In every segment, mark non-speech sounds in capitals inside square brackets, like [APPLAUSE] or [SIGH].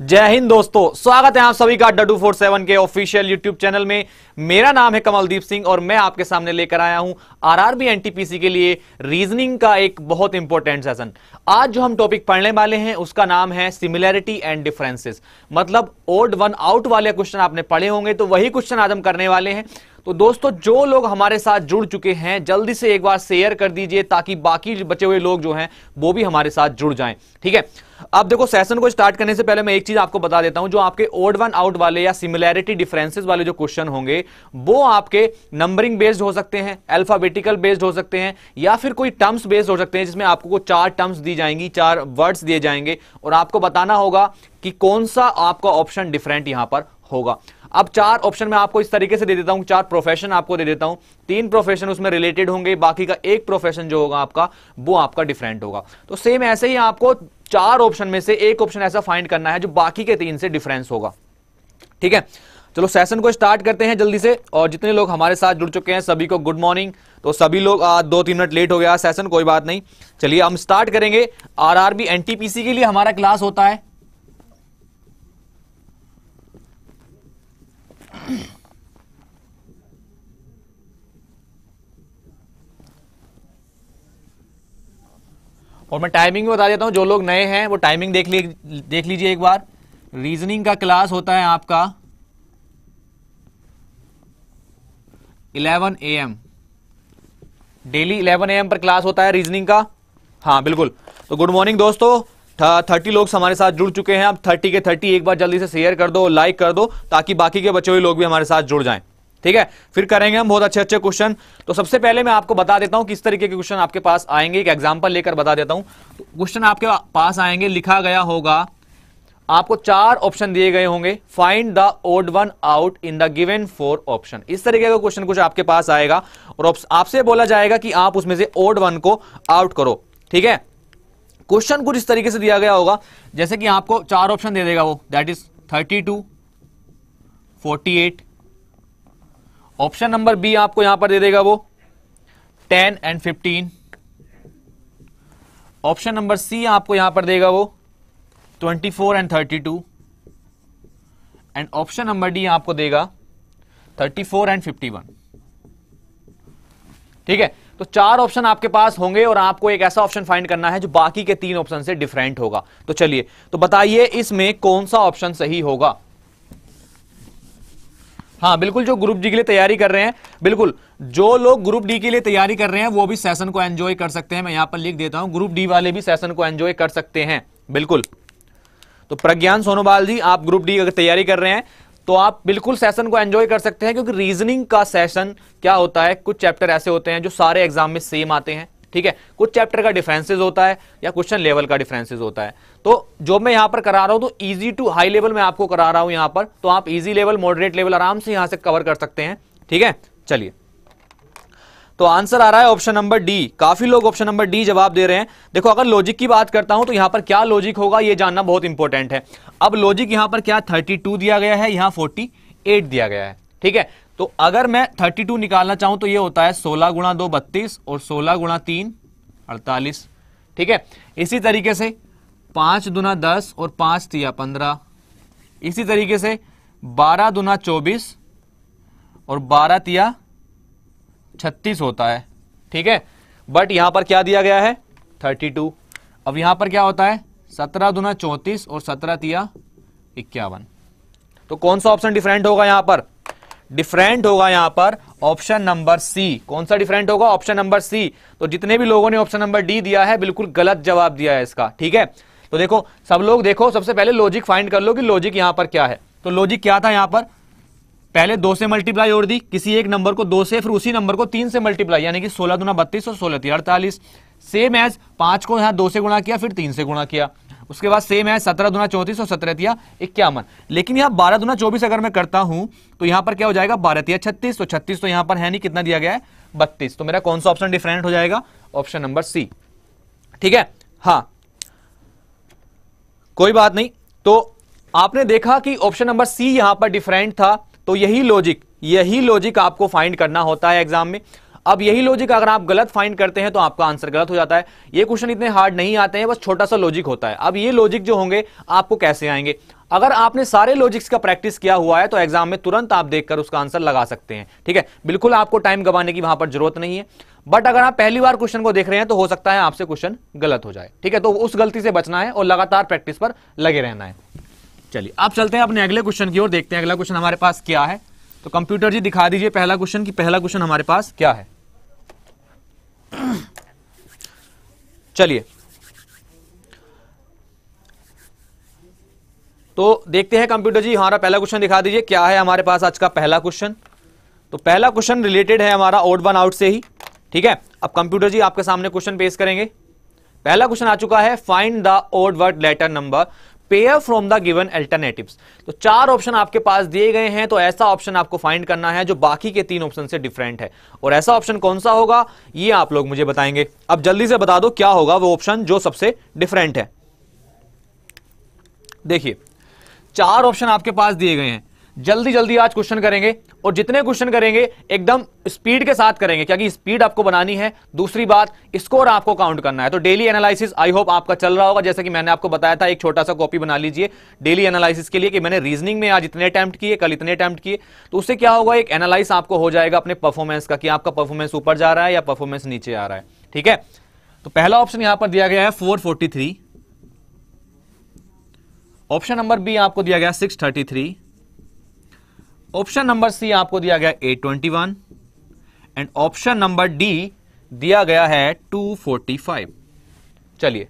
जय हिंद दोस्तों स्वागत है आप सभी का डडू फोर सेवन के ऑफिशियल यूट्यूब चैनल में मेरा नाम है कमलदीप सिंह और मैं आपके सामने लेकर आया हूं आरआरबी एनटीपीसी के लिए रीजनिंग का एक बहुत इंपॉर्टेंट सेशन आज जो हम टॉपिक पढ़ने वाले हैं उसका नाम है सिमिलैरिटी एंड डिफरेंसेस मतलब ओल्ड वन आउट वाले क्वेश्चन आपने पढ़े होंगे तो वही क्वेश्चन आज हम करने वाले हैं तो दोस्तों जो लोग हमारे साथ जुड़ चुके हैं जल्दी से एक बार शेयर कर दीजिए ताकि बाकी बचे हुए लोग जो हैं वो भी हमारे साथ जुड़ जाएं ठीक है अब देखो सेशन को स्टार्ट करने से पहले मैं एक चीज आपको बता देता हूं जो आपके ओड वन आउट वाले या सिमिलैरिटी डिफरेंसेस वाले जो क्वेश्चन होंगे वो आपके नंबरिंग बेस्ड हो सकते हैं अल्फाबेटिकल बेस्ड हो सकते हैं या फिर कोई टर्म्स बेस्ड हो सकते हैं जिसमें आपको चार टर्म्स दी जाएंगी चार वर्ड्स दिए जाएंगे और आपको बताना होगा कि कौन सा आपका ऑप्शन डिफरेंट यहां पर होगा अब चार ऑप्शन में आपको इस तरीके से दे देता हूं चार प्रोफेशन आपको दे देता हूं तीन प्रोफेशन उसमें रिलेटेड होंगे बाकी का एक प्रोफेशन जो होगा आपका वो आपका डिफरेंट होगा तो सेम ऐसे ही आपको चार ऑप्शन में से एक ऑप्शन ऐसा फाइंड करना है जो बाकी के तीन से डिफरेंस होगा ठीक है चलो सेशन को स्टार्ट करते हैं जल्दी से और जितने लोग हमारे साथ जुड़ चुके हैं सभी को गुड मॉर्निंग तो सभी लोग आ, दो तीन मिनट लेट हो गया सेशन कोई बात नहीं चलिए हम स्टार्ट करेंगे आरआरबी एनटीपीसी के लिए हमारा क्लास होता है और मैं टाइमिंग भी बता देता हूँ जो लोग नए हैं वो टाइमिंग देख ली देख लीजिए एक बार रीजनिंग का क्लास होता है आपका 11 एम डेली 11 एम पर क्लास होता है रीजनिंग का हाँ बिल्कुल तो गुड मॉर्निंग दोस्तों थर्टी लोग हमारे साथ जुड़ चुके हैं अब थर्टी के थर्टी एक बार जल्दी से शेयर कर दो लाइक कर दो ताकि बाकी के बचे हुए लोग भी हमारे साथ जुड़ जाएं ठीक है फिर करेंगे हम बहुत अच्छे अच्छे क्वेश्चन तो सबसे पहले मैं आपको बता देता हूं किस तरीके के क्वेश्चन आपके पास आएंगे एक एग्जाम्पल लेकर बता देता हूं क्वेश्चन तो आपके पास आएंगे लिखा गया होगा आपको चार ऑप्शन दिए गए होंगे find the odd one out in the given four option इस तरीके का क्वेश्चन कुछ आपके पास आएगा और आपसे बोला जाएगा कि आप उसमें से ओड वन को आउट करो ठीक है क्वेश्चन कुछ इस तरीके से दिया गया होगा जैसे कि आपको चार ऑप्शन दे देगा वो that is thirty two forty eight option number B आपको यहां पर दे देगा वो ten and fifteen option number C आपको यहां पर देगा वो twenty four and thirty two and option number D आपको देगा thirty four and fifty one ठीक है तो चार ऑप्शन आपके पास होंगे और आपको एक ऐसा ऑप्शन फाइंड करना है जो बाकी के तीन ऑप्शन से डिफरेंट होगा तो चलिए तो बताइए इसमें कौन सा ऑप्शन सही होगा हाँ बिल्कुल जो ग्रुप डी के लिए तैयारी कर रहे हैं बिल्कुल जो लोग ग्रुप डी के लिए तैयारी कर रहे हैं वो भी सेशन को एंजॉय कर सकते हैं मैं यहां पर लिख देता हूं ग्रुप डी वाले भी सेशन को एंजॉय कर सकते हैं बिल्कुल तो प्रज्ञान सोनोवाल जी आप ग्रुप डी अगर तैयारी कर रहे हैं तो आप बिल्कुल सेशन को एंजॉय कर सकते हैं क्योंकि रीजनिंग का सेशन क्या होता है कुछ चैप्टर ऐसे होते हैं जो सारे एग्जाम में सेम आते हैं ठीक है कुछ चैप्टर का डिफरेंसेस होता है या क्वेश्चन लेवल का डिफरेंसेस होता है तो जो मैं यहां पर करा रहा हूं तो इजी टू हाई लेवल में आपको करा रहा हूं यहां पर तो आप इजी लेवल मॉडरेट लेवल आराम से यहां से कवर कर सकते हैं ठीक है चलिए तो आंसर आ रहा है ऑप्शन नंबर डी काफी लोग ऑप्शन नंबर डी जवाब दे रहे हैं देखो अगर लॉजिक की बात करता हूं तो यहां पर क्या लॉजिक होगा यह जानना बहुत इंपॉर्टेंट है अब लॉजिक यहां पर क्या टू दिया गया है यहां एट दिया गया है ठीक है तो अगर मैं टू निकालना चाहूं तो यह होता है सोलह गुणा दो बत्तीस और सोलह गुणा तीन अड़तालीस ठीक है इसी तरीके से पांच दुना दस और पांच तिया पंद्रह इसी तरीके से बारह दुना चौबीस और बारह तिया छत्तीस होता है ठीक है बट यहां पर क्या दिया गया है थर्टी टू अब यहां पर क्या होता है सत्रह दुना चौंतीस और सत्रह तिया इक्यावन तो कौन सा ऑप्शन डिफरेंट होगा यहां पर डिफरेंट होगा यहां पर ऑप्शन नंबर सी कौन सा डिफरेंट होगा ऑप्शन नंबर सी तो जितने भी लोगों ने ऑप्शन नंबर डी दिया है बिल्कुल गलत जवाब दिया है इसका ठीक है तो देखो सब लोग देखो सबसे पहले लॉजिक फाइंड कर लो कि लॉजिक यहां पर क्या है तो लॉजिक क्या था यहां पर पहले दो से मल्टीप्लाई और दी किसी एक नंबर को दो से फिर उसी नंबर को तीन से मल्टीप्लाई यानी कि सोलह दुना बत्तीस और सोलह अड़तालीस सेम एज पांच को यहां दो से गुणा किया फिर तीन से गुणा किया उसके बाद सेम है सत्रह दुना चौतीस और सत्रह तिया इक्यावन लेकिन यहां बारह दुना चौबीस अगर मैं करता हूं तो यहां पर क्या हो जाएगा बारह तिया छत्तीस तो छत्तीस तो यहां पर है नहीं कितना दिया गया है बत्तीस तो मेरा कौन सा ऑप्शन डिफरेंट हो जाएगा ऑप्शन नंबर सी ठीक है हाँ कोई बात नहीं तो आपने देखा कि ऑप्शन नंबर सी यहां पर डिफरेंट था तो यही लॉजिक यही लॉजिक आपको फाइंड करना होता है एग्जाम में अब यही लॉजिक अगर आप गलत फाइंड करते हैं तो आपका आंसर गलत हो जाता है ये क्वेश्चन इतने हार्ड नहीं आते हैं बस छोटा सा लॉजिक होता है अब ये लॉजिक जो होंगे आपको कैसे आएंगे अगर आपने सारे लॉजिक्स का प्रैक्टिस किया हुआ है तो एग्जाम में तुरंत आप देखकर उसका आंसर लगा सकते हैं ठीक है बिल्कुल आपको टाइम गवाने की वहां पर जरूरत नहीं है बट अगर आप पहली बार क्वेश्चन को देख रहे हैं तो हो सकता है आपसे क्वेश्चन गलत हो जाए ठीक है तो उस गलती से बचना है और लगातार प्रैक्टिस पर लगे रहना है चलिए आप चलते हैं अपने अगले क्वेश्चन की ओर देखते हैं अगला क्वेश्चन हमारे पास क्या है तो कंप्यूटर जी दिखा दीजिए पहला क्वेश्चन कि पहला क्वेश्चन हमारे पास क्या है चलिए तो देखते हैं कंप्यूटर जी हमारा पहला क्वेश्चन दिखा दीजिए क्या है हमारे पास आज का पहला क्वेश्चन तो पहला क्वेश्चन रिलेटेड है हमारा ओड वन आउट से ही ठीक है अब कंप्यूटर जी आपके सामने क्वेश्चन पेश करेंगे पहला क्वेश्चन आ चुका है find the odd word letter number pair from the given alternatives तो चार ऑप्शन आपके पास दिए गए हैं तो ऐसा ऑप्शन आपको फाइंड करना है जो बाकी के तीन ऑप्शन से डिफरेंट है और ऐसा ऑप्शन कौन सा होगा ये आप लोग मुझे बताएंगे अब जल्दी से बता दो क्या होगा वो ऑप्शन जो सबसे डिफरेंट है देखिए चार ऑप्शन आपके पास दिए गए हैं जल्दी जल्दी आज क्वेश्चन करेंगे और जितने क्वेश्चन करेंगे एकदम स्पीड के साथ करेंगे क्योंकि स्पीड आपको बनानी है दूसरी बात स्कोर आपको काउंट करना है तो डेली एनालिसिस आई होप आपका चल रहा होगा जैसे कि मैंने आपको बताया था एक छोटा सा कॉपी बना लीजिए डेली एनालिसिस के लिए कि मैंने रीजनिंग में आज इतने अटैम्प्ट किए कल इतने अटैम्प्ट किए तो उससे क्या होगा एक एनालाइस आपको हो जाएगा अपने परफॉर्मेंस का कि आपका परफॉर्मेंस ऊपर जा रहा है या परफॉर्मेंस नीचे आ रहा है ठीक है तो पहला ऑप्शन यहां पर दिया गया है फोर ऑप्शन नंबर बी आपको दिया गया सिक्स ऑप्शन नंबर सी आपको दिया गया A twenty one and option number D दिया गया है टू फोर्टी फाइव चलिए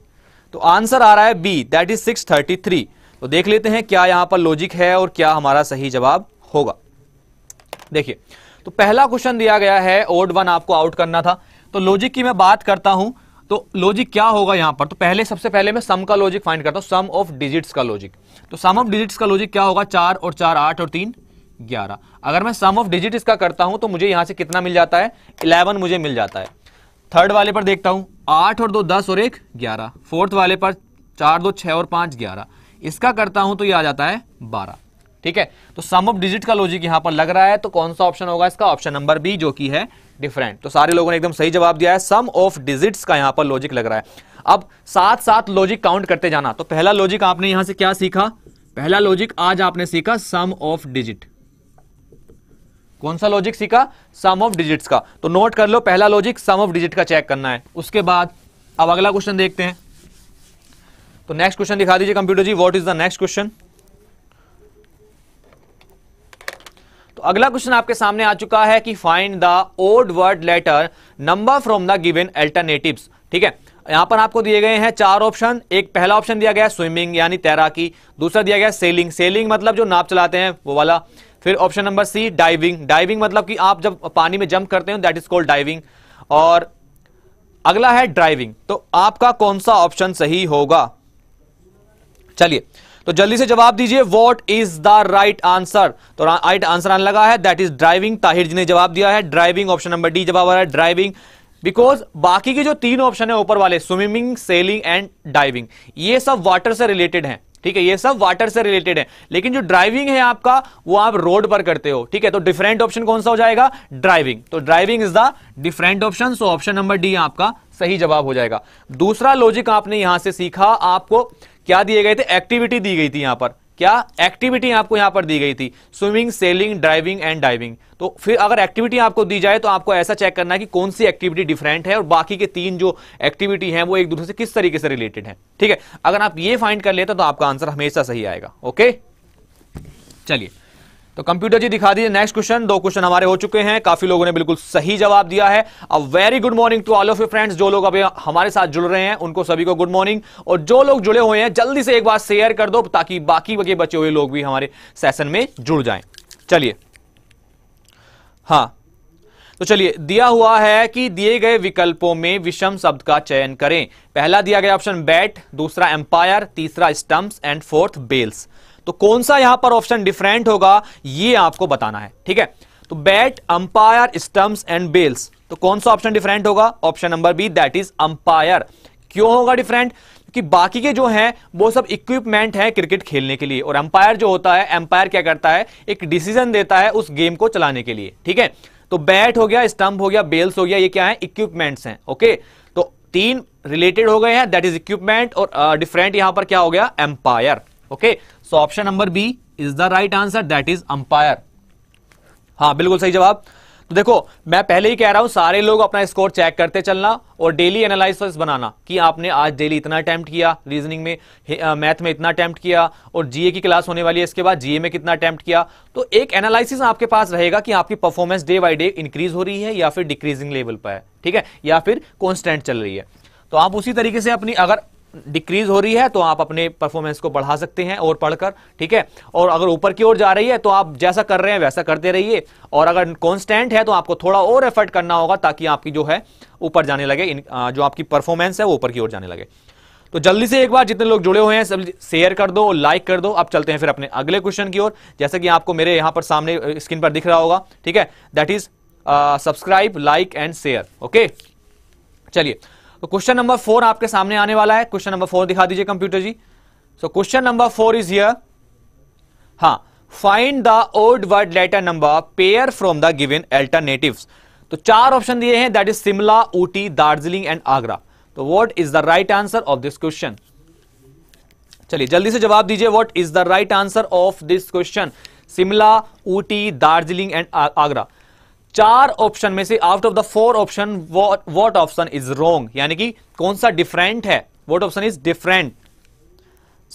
तो आंसर आ रहा है B that is six thirty three तो देख लेते हैं क्या यहां पर लॉजिक है और क्या हमारा सही जवाब होगा देखिए तो पहला क्वेश्चन दिया गया है ओड वन आपको आउट करना था तो लॉजिक की मैं बात करता हूं तो लॉजिक क्या होगा यहां पर तो पहले सबसे पहले मैं सम का लॉजिक फाइंड करता हूं सम ऑफ डिजिट्स का लॉजिक तो सम ऑफ डिजिट्स का लॉजिक क्या होगा चार और चार आठ और तीन ग्यारह अगर मैं सम ऑफ डिजिट इसका करता हूं तो मुझे यहां से कितना मिल जाता है इलेवन मुझे मिल जाता है थर्ड वाले पर देखता हूं आठ और दो दस और एक ग्यारह फोर्थ वाले पर चार दो छह और पांच ग्यारह इसका करता हूं तो ये आ जाता है बारह ठीक है तो सम ऑफ डिजिट का लॉजिक यहां पर लग रहा है तो कौन सा ऑप्शन होगा इसका ऑप्शन नंबर बी जो कि है डिफरेंट तो सारे लोगों ने एकदम सही जवाब दिया है सम ऑफ डिजिट्स का यहां पर लॉजिक लग रहा है अब साथ साथ लॉजिक काउंट करते जाना तो पहला लॉजिक आपने यहां से क्या सीखा पहला लॉजिक आज आपने सीखा सम ऑफ डिजिट कौन सा लॉजिक सीखा सम ऑफ डिजिट्स का तो नोट कर लो पहला लॉजिक सम ऑफ डिजिट का चेक करना है उसके बाद अब अगला क्वेश्चन देखते हैं तो नेक्स्ट क्वेश्चन दिखा दीजिए computer ji what is the next question तो अगला क्वेश्चन आपके सामने आ चुका है कि find the odd word letter number from the given alternative ठीक है यहां पर आपको दिए गए हैं चार ऑप्शन एक पहला ऑप्शन दिया गया स्विमिंग यानी तैराकी दूसरा दिया गया सेलिंग सेलिंग मतलब जो नाप चलाते हैं वो वाला फिर option number C diving diving मतलब कि आप जब पानी में जंप करते हो दैट इज कॉल्ड डाइविंग और अगला है ड्राइविंग तो आपका कौन सा ऑप्शन सही होगा चलिए तो जल्दी से जवाब दीजिए what is the right answer तो राइट आंसर आने लगा है that is driving Tahir ji ने जवाब दिया है ड्राइविंग ऑप्शन नंबर डी जवाब आ रहा है ड्राइविंग बिकॉज बाकी के जो तीन ऑप्शन है ऊपर वाले स्विमिंग सेलिंग एंड डाइविंग ये सब वाटर से रिलेटेड हैं ठीक है ये सब वाटर से रिलेटेड है लेकिन जो ड्राइविंग है आपका वो आप रोड पर करते हो ठीक है तो डिफरेंट ऑप्शन कौन सा हो जाएगा ड्राइविंग तो driving is the different option so option number D आपका सही जवाब हो जाएगा दूसरा लॉजिक आपने यहां से सीखा आपको क्या दिए गए थे एक्टिविटी दी गई थी यहां पर क्या एक्टिविटी आपको यहां पर दी गई थी swimming sailing driving and diving तो फिर अगर एक्टिविटी आपको दी जाए तो आपको ऐसा चेक करना है कि कौन सी एक्टिविटी डिफरेंट है और बाकी के तीन जो एक्टिविटी हैं वो एक दूसरे से किस तरीके से रिलेटेड है ठीक है अगर आप ये फाइंड कर लेते तो आपका आंसर हमेशा सही आएगा ओके चलिए तो कंप्यूटर जी दिखा दीजिए नेक्स्ट क्वेश्चन दो क्वेश्चन हमारे हो चुके हैं काफी लोगों ने बिल्कुल सही जवाब दिया है a very good morning to all of you friends जो लोग अभी हमारे साथ जुड़ रहे हैं उनको सभी को गुड मॉर्निंग और जो लोग जुड़े हुए हैं जल्दी से एक बार शेयर कर दो ताकि बाकी के बचे हुए लोग भी हमारे सेशन में जुड़ जाए चलिए हाँ तो चलिए दिया हुआ है कि दिए गए विकल्पों में विषम शब्द का चयन करें पहला दिया गया ऑप्शन बैट दूसरा एम्पायर तीसरा स्टम्प्स एंड फोर्थ बेल्स तो कौन सा यहां पर ऑप्शन डिफरेंट होगा यह आपको बताना है ठीक है तो bat umpire stumps and bails तो कौन सा ऑप्शन डिफरेंट होगा option number B that is umpire क्यों होगा डिफरेंट कि बाकी के जो हैं वो सब इक्विपमेंट है क्रिकेट खेलने के लिए और अंपायर जो होता है अंपायर क्या करता है एक डिसीजन देता है उस गेम को चलाने के लिए ठीक है तो बैट हो गया स्टंप हो गया बेल्स हो गया ये क्या है इक्विपमेंट्स हैं ओके तो तीन रिलेटेड हो गए हैं दैट इज इक्विपमेंट और डिफरेंट uh, यहां पर क्या हो गया umpire okay so option number B is the right answer that is umpire हाँ बिल्कुल सही जवाब तो देखो मैं पहले ही कह रहा हूं सारे लोग अपना स्कोर चेक करते चलना और डेली एनालिसिस बनाना कि आपने आज डेली इतना अटैम्प्ट किया रीजनिंग में मैथ में इतना अटैम्प्ट किया और जीए की क्लास होने वाली है इसके बाद जीए में कितना अटैम्प्ट किया तो एक एनालिसिस आपके पास रहेगा कि आपकी performance day by day increase हो रही है या फिर डिक्रीजिंग लेवल पर है ठीक है या फिर कॉन्स्टेंट चल रही है तो आप उसी तरीके से अपनी अगर डिक्रीज हो रही है तो आप अपने परफॉर्मेंस को बढ़ा सकते हैं और पढ़कर ठीक है और अगर ऊपर की ओर जा रही है तो आप जैसा कर रहे हैं वैसा करते रहिए और अगर कॉन्स्टेंट है तो आपको थोड़ा और एफर्ट करना होगा ताकि आपकी जो है ऊपर जाने लगे जो आपकी परफॉर्मेंस है वो ऊपर की ओर जाने लगे तो जल्दी से एक बार जितने लोग जुड़े हुए हैं सब शेयर कर दो लाइक कर दो अब चलते हैं फिर अपने अगले क्वेश्चन की ओर जैसे कि आपको मेरे यहां पर सामने स्क्रीन पर दिख रहा होगा ठीक है that is subscribe like and share okay चलिए तो क्वेश्चन नंबर फोर आपके सामने आने वाला है क्वेश्चन नंबर फोर दिखा दीजिए computer ji so question number four is here हाँ find the old word letter number pair from the given alternative तो चार ऑप्शन दिए हैं that is Simla Ooty Darjeeling and Agra तो what is the right answer of this question चलिए जल्दी से जवाब दीजिए what is the right answer of this question Shimla Ooty Darjeeling and Agra चार ऑप्शन में से out of the four option what option is wrong यानी कि कौन सा डिफरेंट है what option is different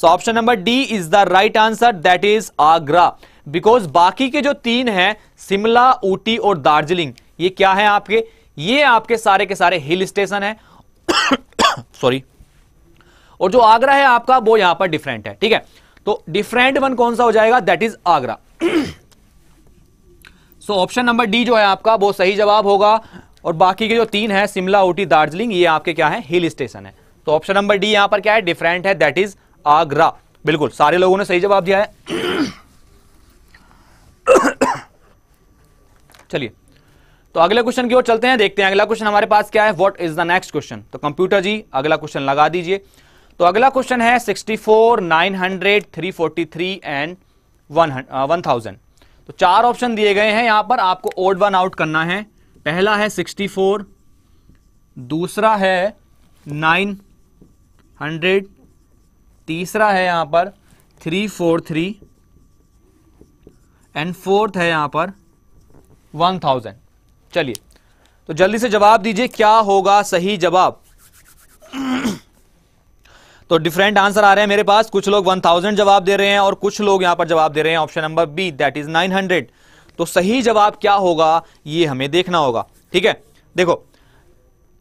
so option number D is the right answer that is Agra because बाकी के जो तीन हैं शिमला ऊटी और दार्जिलिंग ये क्या है आपके ये आपके सारे के सारे हिल स्टेशन है सॉरी और जो आगरा है आपका वो यहां पर डिफरेंट है ठीक है तो डिफरेंट वन कौन सा हो जाएगा that is Agra so option number D जो है आपका वो सही जवाब होगा और बाकी के जो तीन है शिमला ऊटी दार्जिलिंग ये आपके क्या है हिल स्टेशन है तो ऑप्शन नंबर डी यहां पर क्या है डिफरेंट है दैट इज आगरा बिल्कुल सारे लोगों ने सही जवाब दिया है चलिए तो अगले क्वेश्चन की ओर चलते हैं देखते हैं अगला क्वेश्चन हमारे पास क्या है what is the next question तो कंप्यूटर जी अगला क्वेश्चन लगा दीजिए तो अगला क्वेश्चन है sixty four nine hundred three forty three and one thousand तो चार ऑप्शन दिए गए हैं यहां पर आपको ओड वन आउट करना है पहला है 64 दूसरा है 900 तीसरा है यहां पर 343 एंड फोर्थ है यहां पर 1000 चलिए तो जल्दी से जवाब दीजिए क्या होगा सही जवाब तो डिफरेंट आंसर आ रहे हैं मेरे पास कुछ लोग 1000 जवाब दे रहे हैं और कुछ लोग यहां पर जवाब दे रहे हैं option number B that is 900 तो सही जवाब क्या होगा ये हमें देखना होगा ठीक है देखो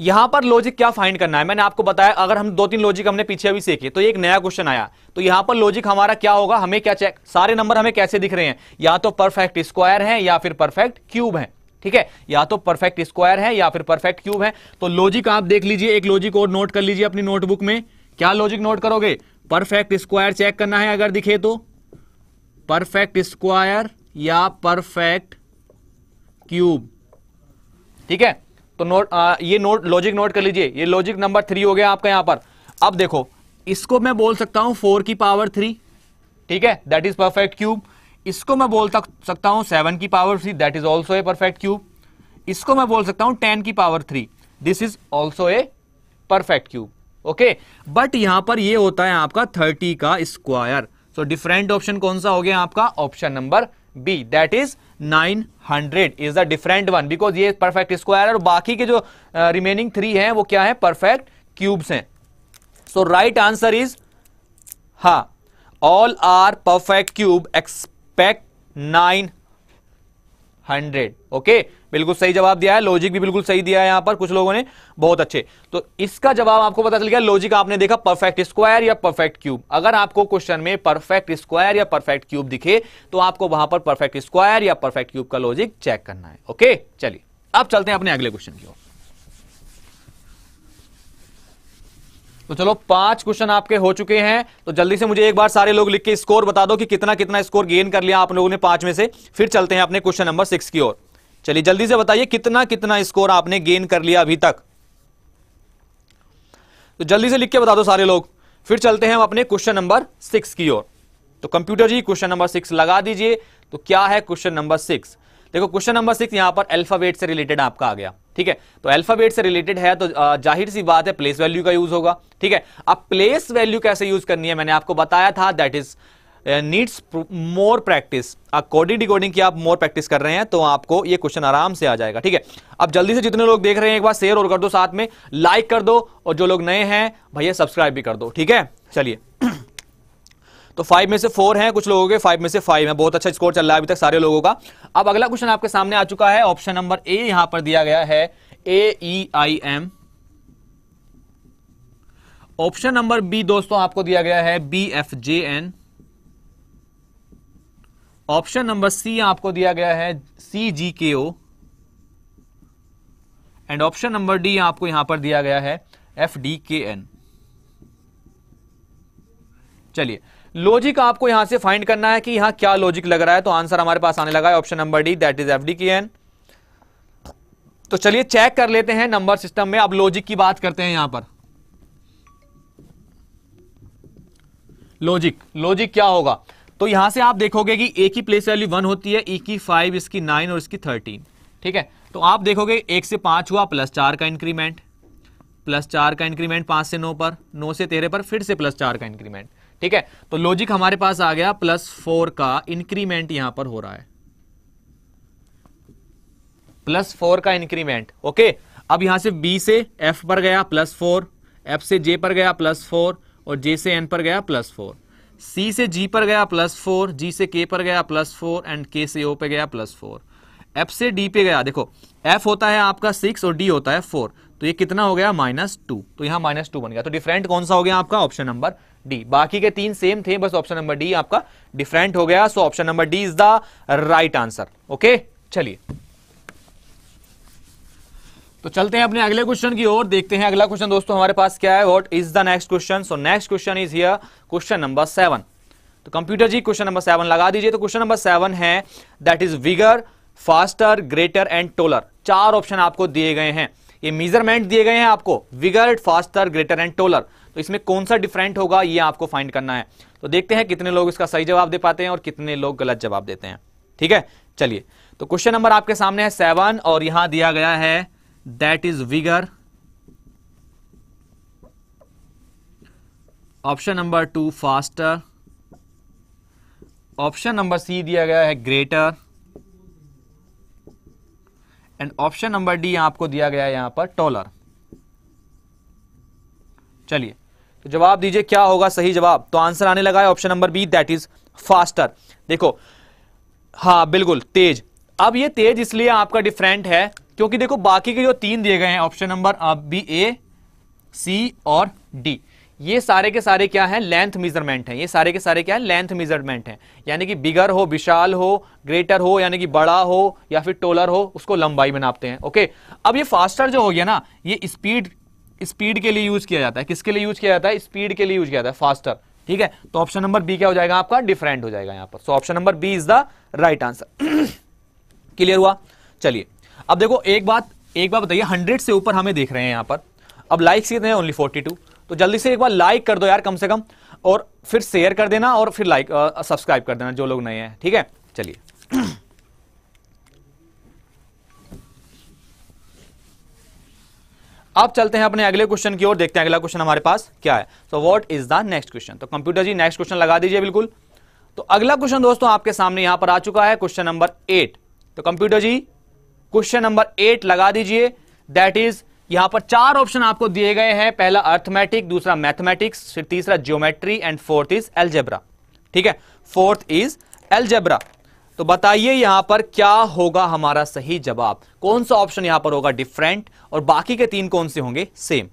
यहां पर लॉजिक क्या फाइंड करना है मैंने आपको बताया अगर हम दो तीन लॉजिक हमने पीछे अभी सीखे तो एक नया क्वेश्चन आया तो यहां पर लॉजिक हमारा क्या होगा हमें क्या चेक सारे नंबर हमें कैसे दिख रहे हैं या तो परफेक्ट स्क्वायर है या फिर परफेक्ट क्यूब है ठीक है या तो परफेक्ट स्क्वायर है या फिर परफेक्ट क्यूब है तो लॉजिक आप देख लीजिए एक लॉजिक और नोट कर लीजिए अपनी नोटबुक में क्या लॉजिक नोट करोगे परफेक्ट स्क्वायर चेक करना है अगर दिखे तो परफेक्ट स्क्वायर या परफेक्ट क्यूब ठीक है तो नोट ये नोट लॉजिक नोट कर लीजिए ये लॉजिक नंबर थ्री हो गया आपका यहां पर अब देखो इसको मैं बोल सकता हूं फोर की पावर थ्री ठीक है दैट इज परफेक्ट क्यूब इसको मैं बोल सकता हूं सेवन की power three that is also a perfect cube इसको मैं बोल सकता हूं टेन की power three this is also a perfect cube okay but यहां पर ये होता है आपका थर्टी का स्क्वायर सो डिफरेंट ऑप्शन कौन सा हो गया आपका option number B that is 900 is the different one because ये परफेक्ट स्क्वायर है और बाकी के जो रिमेनिंग uh, थ्री हैं वो क्या है परफेक्ट क्यूब्स हैं so right answer is ah all are perfect cube except nine hundred okay बिल्कुल सही जवाब दिया है लॉजिक भी बिल्कुल सही दिया है यहां पर कुछ लोगों ने बहुत अच्छे तो इसका जवाब आपको पता चल गया लॉजिक आपने देखा परफेक्ट स्क्वायर या परफेक्ट क्यूब अगर आपको क्वेश्चन में परफेक्ट स्क्वायर या परफेक्ट क्यूब दिखे तो आपको वहां पर परफेक्ट स्क्वायर या परफेक्ट क्यूब का लॉजिक चेक करना है ओके चलिए अब चलते हैं अपने अगले क्वेश्चन की ओर तो चलो पांच क्वेश्चन आपके हो चुके हैं तो जल्दी से मुझे एक बार सारे लोग लिख के स्कोर बता दो कि कितना कितना स्कोर गेन कर लिया आप लोगों ने पांच में से फिर चलते हैं अपने क्वेश्चन नंबर सिक्स की ओर चलिए जल्दी से बताइए कितना कितना स्कोर आपने गेन कर लिया अभी तक तो जल्दी से लिख के बता दो सारे लोग फिर चलते हैं हम अपने क्वेश्चन नंबर सिक्स की ओर तो computer ji question number six लगा दीजिए तो क्या है क्वेश्चन नंबर सिक्स देखो क्वेश्चन नंबर सिक्स यहां पर अल्फाबेट से रिलेटेड आपका आ गया ठीक है तो अल्फाबेट से रिलेटेड है तो जाहिर सी बात है प्लेस वैल्यू का यूज होगा ठीक है अब प्लेस वैल्यू कैसे यूज करनी है मैंने आपको बताया था that is needs more practice according decoding की आप मोर प्रैक्टिस कर रहे हैं तो आपको ये क्वेश्चन आराम से आ जाएगा ठीक है अब जल्दी से जितने लोग देख रहे हैं एक बार शेयर और कर दो साथ में लाइक कर दो और जो लोग नए हैं भैया सब्सक्राइब भी कर दो ठीक है चलिए [CLEARS THROAT] तो फाइव में से फोर हैं कुछ लोगों के फाइव में से फाइव है बहुत अच्छा स्कोर चल रहा है अभी तक सारे लोगों का अब अगला क्वेश्चन आपके सामने आ चुका है ऑप्शन नंबर ए यहां पर दिया गया है A E I M option number B दोस्तों आपको दिया गया है B F J N option number C आपको दिया गया है C G K O and option number D आपको यहां पर दिया गया है एफ डी के एन चलिए लॉजिक आपको यहां से फाइंड करना है कि यहां क्या लॉजिक लग रहा है तो आंसर हमारे पास आने लगा है option number D that is F D K N तो चलिए चेक कर लेते हैं नंबर सिस्टम में अब लॉजिक की बात करते हैं यहां पर लॉजिक लॉजिक क्या होगा तो यहां से आप देखोगे कि ए की प्लेस वैल्यू वन होती है ई e की फाइव इसकी नाइन और इसकी थर्टीन ठीक है तो आप देखोगे एक से पांच हुआ प्लस चार का इंक्रीमेंट प्लस चार का इंक्रीमेंट पांच से नौ पर नौ से तेरह पर फिर से प्लस चार का इंक्रीमेंट ठीक है तो लॉजिक हमारे पास आ गया प्लस फोर का इंक्रीमेंट यहां पर हो रहा है प्लस फोर का इंक्रीमेंट ओके अब यहां से बी से एफ पर गया प्लस फोर एफ से जे पर गया प्लस फोर और जे से एन पर गया प्लस फोर सी से जी पर गया प्लस फोर जी से के पर गया प्लस फोर एंड के से ओ पे गया प्लस फोर एफ से डी पे गया देखो एफ होता है आपका सिक्स और डी होता है फोर तो ये कितना हो गया माइनस टू तो यहां माइनस टू बन गया तो डिफरेंट कौन सा हो गया आपका ऑप्शन नंबर डी बाकी के तीन सेम थे बस ऑप्शन नंबर डी आपका डिफरेंट हो गया so option number D is the right answer okay चलिए तो चलते हैं अपने अगले क्वेश्चन की ओर देखते हैं अगला क्वेश्चन दोस्तों हमारे पास क्या है what is the next question so next question is here question number seven तो computer ji question number seven लगा दीजिए तो क्वेश्चन नंबर सेवन है that is bigger faster greater and taller चार ऑप्शन आपको दिए गए हैं ये मेजरमेंट दिए गए हैं आपको bigger faster greater and taller तो इसमें कौन सा डिफरेंट होगा ये आपको फाइंड करना है तो देखते हैं कितने लोग इसका सही जवाब दे पाते हैं और कितने लोग गलत जवाब देते हैं ठीक है चलिए तो क्वेश्चन नंबर आपके सामने है सेवन और यहां दिया गया है that is bigger option number two faster option number C दिया गया है greater and option number D आपको दिया गया है यहां पर टॉलर चलिए तो जवाब दीजिए क्या होगा सही जवाब तो आंसर आने लगा है option number B that is faster देखो हाँ बिल्कुल तेज अब ये तेज इसलिए आपका डिफरेंट है क्योंकि देखो बाकी के जो तीन दिए गए हैं option number B A C और डी ये सारे के सारे क्या हैं लेंथ मेजरमेंट हैं ये सारे के सारे क्या है लेंथ मेजरमेंट हैं यानी कि बिगर हो विशाल हो ग्रेटर हो यानी कि बड़ा हो या फिर टोलर हो उसको लंबाई में नापते हैं ओके अब ये फास्टर जो हो गया ना ये स्पीड स्पीड के लिए यूज किया जाता है किसके लिए यूज किया जाता है स्पीड के लिए यूज किया जाता है फास्टर ठीक है तो ऑप्शन नंबर बी क्या हो जाएगा आपका डिफरेंट हो जाएगा यहां पर so option number B is the right answer clear हुआ चलिए अब देखो एक बात एक बात बताइए हंड्रेड से ऊपर हमें देख रहे हैं यहां पर अब लाइक कितने हैं ओनली फोर्टी टू तो जल्दी से एक बार लाइक कर दो यार कम से कम और फिर शेयर कर देना और फिर लाइक सब्सक्राइब कर देना जो लोग नए हैं ठीक है चलिए [CLEARS THROAT] अब चलते हैं अपने अगले क्वेश्चन की ओर देखते हैं अगला क्वेश्चन हमारे पास क्या है so what is the next question तो कंप्यूटर जी नेक्स्ट क्वेश्चन लगा दीजिए बिल्कुल तो अगला क्वेश्चन दोस्तों आपके सामने यहां पर आ चुका है क्वेश्चन नंबर एट तो computer ji question number eight लगा दीजिए दैट इज यहां पर चार ऑप्शन आपको दिए गए हैं पहला अर्थमेटिक दूसरा मैथमेटिक्स फिर तीसरा geometry and fourth is algebra ठीक है फोर्थ इज एल्जेब्रा तो बताइए यहां पर क्या होगा हमारा सही जवाब कौन सा ऑप्शन यहां पर होगा डिफरेंट और बाकी के तीन कौन से होंगे सेम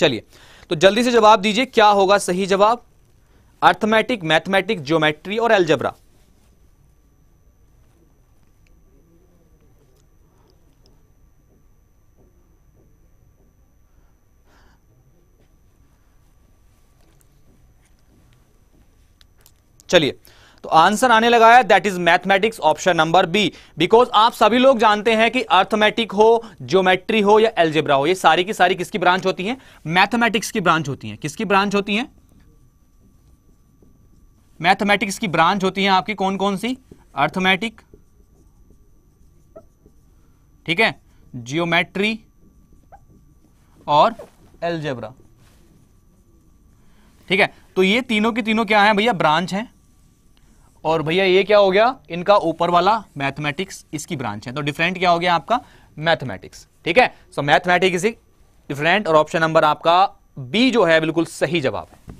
चलिए तो जल्दी से जवाब दीजिए क्या होगा सही जवाब अर्थमेटिक मैथमेटिक ज्योमेट्री और एलजेब्रा चलिए तो आंसर आने लगा है that is mathematics option number B because आप सभी लोग जानते हैं कि अर्थमेटिक हो ज्योमेट्री हो या एल्जेब्रा हो ये सारी की सारी किसकी ब्रांच होती है मैथमेटिक्स की ब्रांच होती है किसकी ब्रांच होती है मैथमेटिक्स की ब्रांच होती है आपकी कौन कौन सी अर्थमेटिक ठीक है जियोमेट्री और एल्जेब्रा ठीक है तो ये तीनों की तीनों क्या है भैया ब्रांच है और भैया ये क्या हो गया इनका ऊपर वाला मैथमेटिक्स इसकी ब्रांच है तो डिफरेंट क्या हो गया आपका मैथमेटिक्स ठीक है सो मैथमेटिक्स इज डिफरेंट और ऑप्शन नंबर आपका बी जो है बिल्कुल सही जवाब है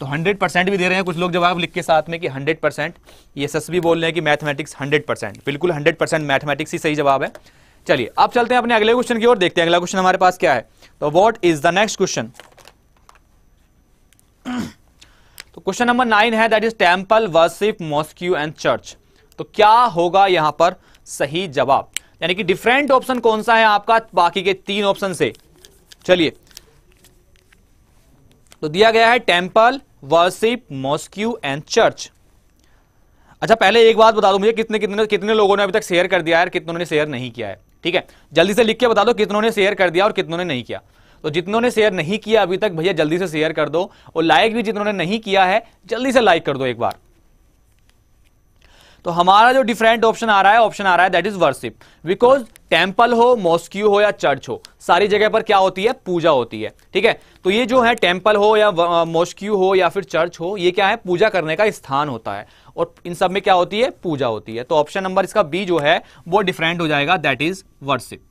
तो 100 परसेंट भी दे रहे हैं कुछ लोग जवाब लिख के साथ में कि 100 परसेंट ये सस भी बोल रहे हैं कि मैथमेटिक्स 100 परसेंट बिल्कुल 100 परसेंट मैथमेटिक्स ही सही जवाब है चलिए अब चलते हैं अपने अगले क्वेश्चन की ओर देखते हैं अगला क्वेश्चन हमारे पास क्या है तो what is the next question तो क्वेश्चन नंबर नाइन है that is temple worship mosque and church तो क्या होगा यहां पर सही जवाब यानी कि डिफरेंट ऑप्शन कौन सा है आपका बाकी के तीन ऑप्शन से चलिए तो दिया गया है temple worship mosque and church अच्छा पहले एक बात बता दो मुझे कितने कितने कितने लोगों ने अभी तक शेयर कर दिया है कितनों ने शेयर नहीं किया है ठीक है जल्दी से लिख के बता दो कितनों ने शेयर कर दिया और कितनों ने नहीं किया तो जितनों ने शेयर नहीं किया अभी तक भैया जल्दी से शेयर कर दो और लाइक भी जितनों ने नहीं किया है जल्दी से लाइक कर दो एक बार तो हमारा जो डिफरेंट ऑप्शन आ रहा है ऑप्शन आ रहा है that is worship because temple हो मॉस्क्यू हो या चर्च हो सारी जगह पर क्या होती है पूजा होती है ठीक है तो ये जो है टेम्पल हो या मॉस्क्यू हो या फिर चर्च हो ये क्या है पूजा करने का स्थान होता है और इन सब में क्या होती है पूजा होती है तो ऑप्शन नंबर इसका बी जो है वो डिफरेंट हो जाएगा दैट इज वर्शिप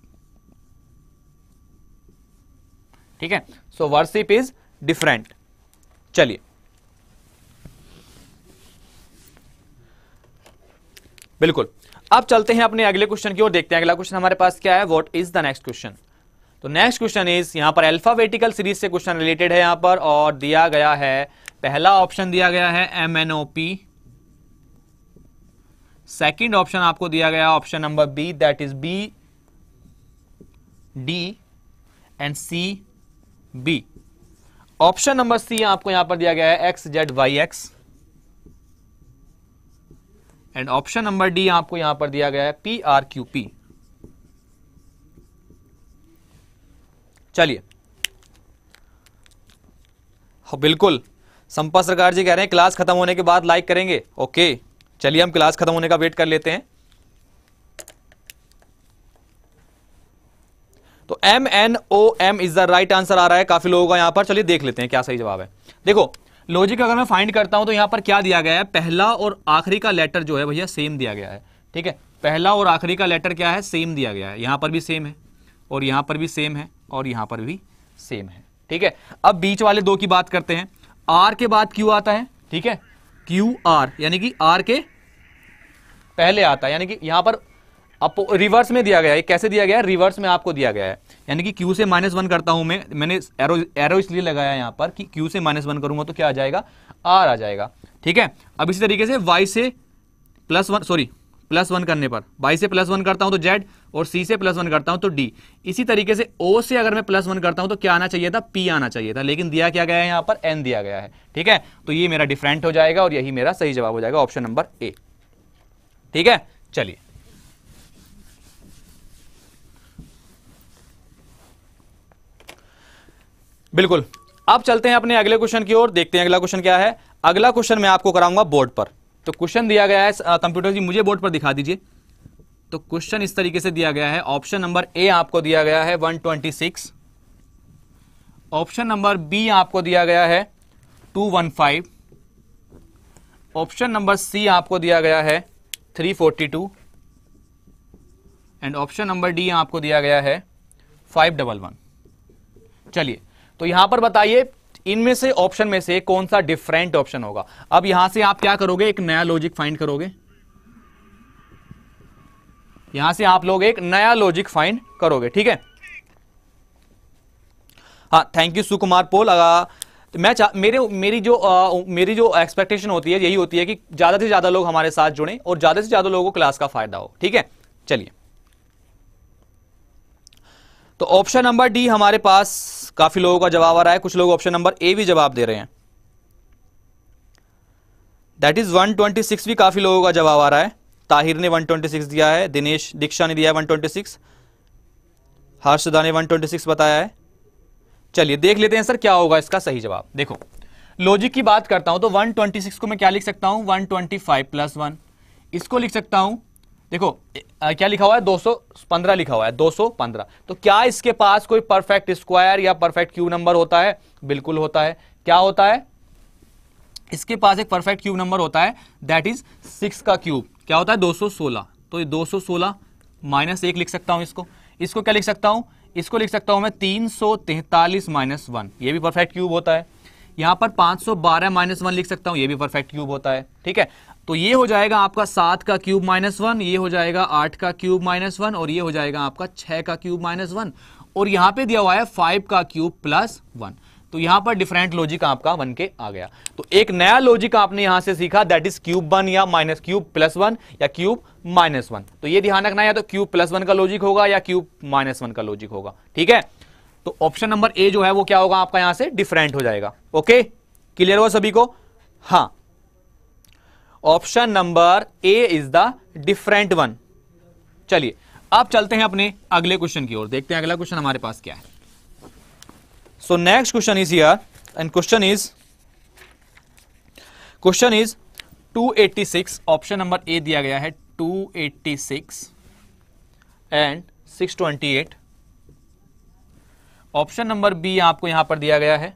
ठीक है सो वर्शिप इज डिफरेंट चलिए बिल्कुल अब चलते हैं अपने अगले क्वेश्चन की ओर देखते हैं अगला क्वेश्चन हमारे पास क्या है what is the next question तो नेक्स्ट क्वेश्चन इज यहां पर अल्फावेटिकल सीरीज से क्वेश्चन रिलेटेड है यहां पर और दिया गया है पहला ऑप्शन दिया गया है M N O P second option आपको दिया गया option number B that is B D and C B option number C आपको यहां पर दिया गया है X Z Y X and option number D आपको यहां पर दिया गया है पी आर क्यू पी चलिए हाँ, बिल्कुल संपा सरकार जी कह रहे हैं क्लास खत्म होने के बाद लाइक करेंगे ओके चलिए हम क्लास खत्म होने का वेट कर लेते हैं तो M N O M is the right answer आ रहा है काफी लोगों का यहां पर चलिए देख लेते हैं क्या सही जवाब है देखो लॉजिक अगर मैं फाइंड करता हूं तो यहां पर क्या दिया गया है पहला और आखिरी का लेटर जो है भैया सेम दिया गया है ठीक है पहला और आखिरी का लेटर क्या है सेम दिया गया है यहां पर भी सेम है और यहां पर भी सेम है और यहां पर भी सेम है ठीक है अब बीच वाले दो की बात करते हैं आर के बाद क्यू आता है ठीक है क्यू आर यानी कि आर के पहले आता है यानी कि यहां पर अब रिवर्स में दिया गया है कैसे दिया गया है रिवर्स में आपको दिया गया है यानी कि क्यू से माइनस वन करता हूं मैं मैंने एरो एरो इसलिए लगाया यहां पर कि क्यू से माइनस वन करूंगा तो क्या आ जाएगा आर आ जाएगा ठीक है अब इसी तरीके से वाई से plus one sorry plus one करने पर वाई से प्लस वन करता हूं तो जेड और सी से प्लस वन करता हूं तो डी इसी तरीके से ओ से अगर मैं प्लस वन करता हूं तो क्या आना चाहिए था पी आना चाहिए था लेकिन दिया क्या गया है यहां पर एन दिया गया है ठीक है तो ये मेरा डिफरेंट हो जाएगा और यही मेरा सही जवाब हो जाएगा ऑप्शन नंबर ए ठीक है चलिए बिल्कुल अब चलते हैं अपने अगले क्वेश्चन की ओर देखते हैं अगला क्वेश्चन क्या है अगला क्वेश्चन मैं आपको कराऊंगा बोर्ड पर तो क्वेश्चन दिया गया है कंप्यूटर जी मुझे बोर्ड पर दिखा दीजिए तो क्वेश्चन इस तरीके से दिया गया है ऑप्शन नंबर ए आपको दिया गया है 126 ऑप्शन नंबर बी आपको दिया गया है 215 ऑप्शन नंबर सी आपको दिया गया है 342 एंड ऑप्शन नंबर डी आपको दिया गया है 511 चलिए तो यहां पर बताइए इनमें से ऑप्शन में से कौन सा डिफरेंट ऑप्शन होगा अब यहां से आप क्या करोगे एक नया लॉजिक फाइंड करोगे यहां से आप लोग एक नया लॉजिक फाइंड करोगे ठीक है हाँ थैंक यू सुकुमार पोल अगर तो मैं मेरे मेरी जो आ, मेरी जो एक्सपेक्टेशन होती है यही होती है कि ज़्यादा से ज़्यादा लोग हमारे साथ जुड़ें और ज़्यादा से ज़्यादा लोगों को क्लास का फायदा हो ठीक है चलिए तो ऑप्शन नंबर डी हमारे पास काफी लोगों का जवाब आ रहा है कुछ लोग ऑप्शन नंबर ए भी जवाब दे रहे हैं दैट इज 126 भी काफी लोगों का जवाब आ रहा है ताहिर ने 126 दिया है दिनेश दीक्षा ने दिया है 126 हर्षदा ने 126 बताया है चलिए देख लेते हैं सर क्या होगा इसका सही जवाब देखो लॉजिक की बात करता हूं तो 126 को मैं क्या लिख सकता हूं 125 प्लस वन इसको लिख सकता हूं देखो आ, क्या लिखा हुआ है 215 लिखा हुआ है 215 तो क्या इसके पास कोई परफेक्ट स्क्वायर या परफेक्ट क्यूब नंबर होता है बिल्कुल होता है क्या होता है इसके पास एक परफेक्ट क्यूब नंबर होता है दैट इज सिक्स का क्यूब क्या होता है 216 तो ये 216 माइनस एक लिख सकता हूं इसको इसको क्या लिख सकता हूं इसको लिख सकता हूं मैं तीन सौ तैतालीस माइनस वन ये भी परफेक्ट क्यूब होता है यहां पर 512 माइनस वन लिख सकता हूं ये भी परफेक्ट क्यूब होता है ठीक है तो ये हो जाएगा आपका सात का क्यूब माइनस वन ये हो जाएगा आठ का क्यूब माइनस वन और ये हो जाएगा आपका छह का क्यूब माइनस वन और यहां पे दिया हुआ है फाइव का क्यूब प्लस वन तो यहां पर डिफरेंट लॉजिक आपका वन के आ गया तो एक नया लॉजिक आपने यहां से सीखा दैट इज क्यूब वन या माइनस क्यूब प्लस वन या क्यूब माइनस वन तो ये ध्यान रखना या तो क्यूब प्लस वन का लॉजिक होगा या क्यूब माइनस वन का लॉजिक होगा ठीक है तो ऑप्शन नंबर ए जो है वो क्या होगा आपका यहां से डिफरेंट हो जाएगा ओके क्लियर हुआ सभी को हाँ option number A is the different one चलिए अब चलते हैं अपने अगले क्वेश्चन की ओर देखते हैं अगला क्वेश्चन हमारे पास क्या है so next question is here and question is question is 286 option number A दिया गया है 286 एंड 628 ऑप्शन नंबर बी आपको यहां पर दिया गया है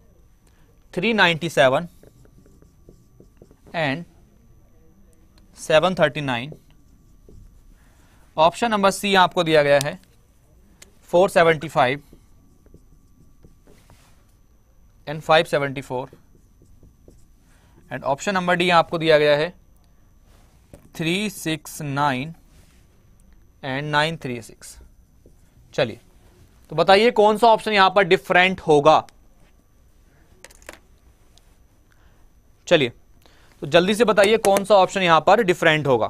397 and seven thirty nine option number C आपको दिया गया है four seventy five and five seventy four and option number D आपको दिया गया है three six nine and nine three six चलिए तो बताइए कौन सा ऑप्शन यहां पर डिफरेंट होगा चलिए तो जल्दी से बताइए कौन सा ऑप्शन यहां पर डिफरेंट होगा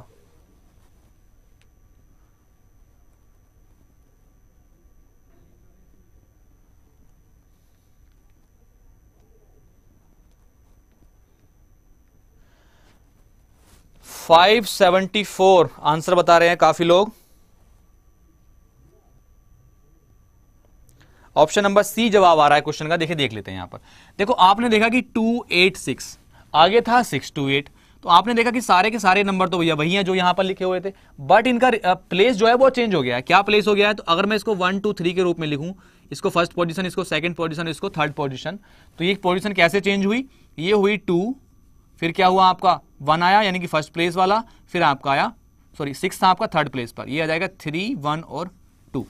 फाइव सेवेंटी फोर आंसर बता रहे हैं काफी लोग ऑप्शन नंबर सी जवाब आ रहा है क्वेश्चन का देखिए देख लेते हैं यहां पर देखो आपने देखा कि टू एट सिक्स आगे था सिक्स टू एट तो आपने देखा कि सारे के सारे नंबर तो भैया वही हैं जो यहां पर लिखे हुए थे बट इनका प्लेस जो है वो चेंज हो गया है क्या प्लेस हो गया है तो अगर मैं इसको वन टू थ्री के रूप में लिखूं इसको फर्स्ट पोजीशन इसको सेकंड पोजीशन इसको थर्ड पोजीशन तो ये पोजीशन कैसे चेंज हुई ये हुई टू फिर क्या हुआ आपका वन आया यानी कि फर्स्ट प्लेस वाला फिर आपका आया सॉरी सिक्स था आपका थर्ड प्लेस पर ये आ जाएगा थ्री वन और टू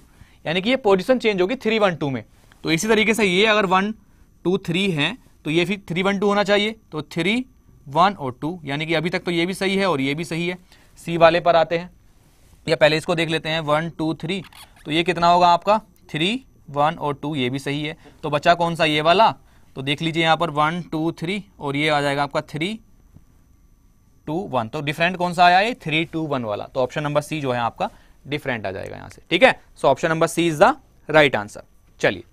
यानी कि ये पोजिशन चेंज होगी थ्री वन टू में तो इसी तरीके से ये अगर वन टू थ्री है तो ये फिर थ्री वन टू होना चाहिए तो थ्री वन और टू यानी कि अभी तक तो ये भी सही है और ये भी सही है सी वाले पर आते हैं या पहले इसको देख लेते हैं वन टू थ्री तो ये कितना होगा आपका थ्री वन और टू ये भी सही है तो बचा कौन सा ये वाला तो देख लीजिए यहाँ पर वन टू थ्री और ये आ जाएगा आपका थ्री टू वन तो डिफरेंट कौन सा आया ये थ्री टू वन वाला तो ऑप्शन नंबर सी जो है आपका डिफरेंट आ जाएगा यहाँ से ठीक है so option number C is the right answer चलिए